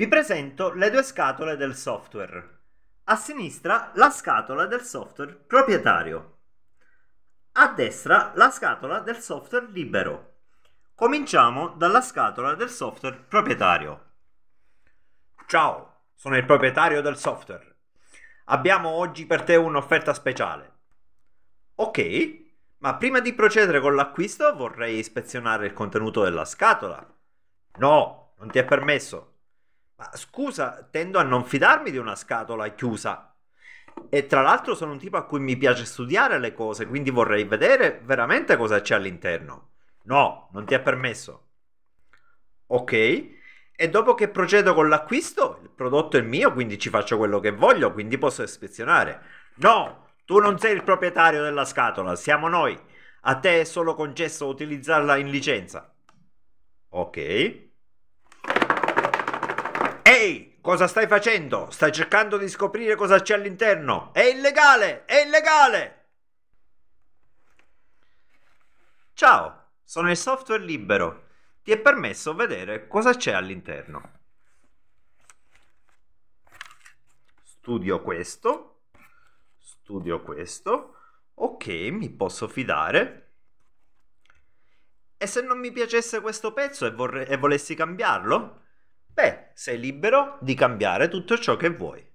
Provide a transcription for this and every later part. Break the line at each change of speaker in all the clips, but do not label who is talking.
Vi presento le due scatole del software. A sinistra la scatola del software proprietario. A destra la scatola del software libero. Cominciamo dalla scatola del software proprietario. Ciao, sono il proprietario del software. Abbiamo oggi per te un'offerta speciale. Ok, ma prima di procedere con l'acquisto vorrei ispezionare il contenuto della scatola. No, non ti è permesso. Ma scusa, tendo a non fidarmi di una scatola chiusa. E tra l'altro sono un tipo a cui mi piace studiare le cose, quindi vorrei vedere veramente cosa c'è all'interno. No, non ti è permesso. Ok, e dopo che procedo con l'acquisto, il prodotto è mio, quindi ci faccio quello che voglio, quindi posso ispezionare. No, tu non sei il proprietario della scatola, siamo noi. A te è solo concesso utilizzarla in licenza. Ok. Cosa stai facendo? Stai cercando di scoprire cosa c'è all'interno. È illegale! È illegale! Ciao, sono il software libero. Ti è permesso vedere cosa c'è all'interno. Studio questo. Studio questo. Ok, mi posso fidare. E se non mi piacesse questo pezzo e, vorrei, e volessi cambiarlo? Beh, sei libero di cambiare tutto ciò che vuoi.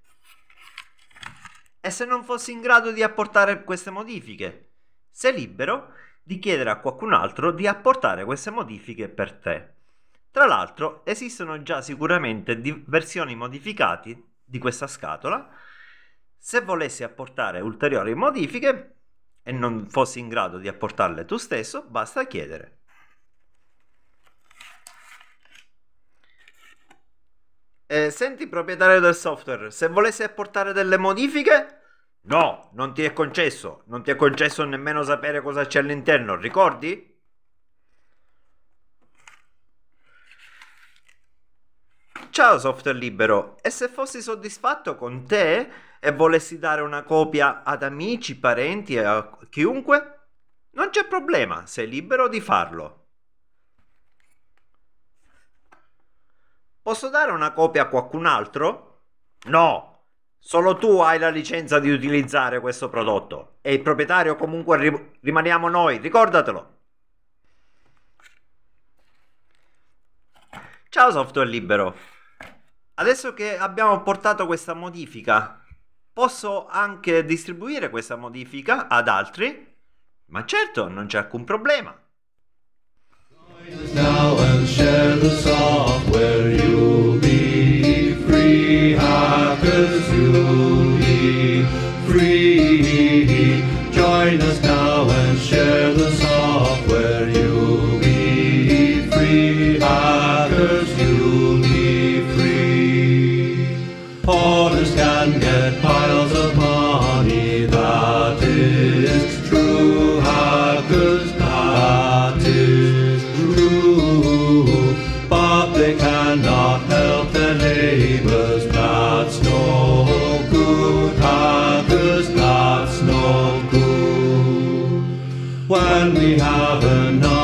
E se non fossi in grado di apportare queste modifiche? Sei libero di chiedere a qualcun altro di apportare queste modifiche per te. Tra l'altro esistono già sicuramente versioni modificate di questa scatola. Se volessi apportare ulteriori modifiche e non fossi in grado di apportarle tu stesso, basta chiedere. Eh, senti proprietario del software, se volessi apportare delle modifiche... No, non ti è concesso, non ti è concesso nemmeno sapere cosa c'è all'interno, ricordi? Ciao software libero, e se fossi soddisfatto con te e volessi dare una copia ad amici, parenti e a chiunque? Non c'è problema, sei libero di farlo. Posso dare una copia a qualcun altro? No! Solo tu hai la licenza di utilizzare questo prodotto e il proprietario comunque rim- rimaniamo noi, ricordatelo! Ciao software libero! Adesso che abbiamo portato questa modifica, posso anche distribuire questa modifica ad altri? Ma certo, non c'è alcun problema!
others you'll be free. Join us now and share the song where you'll be free. Hackers, you'll be free. Porters can get When we have enough.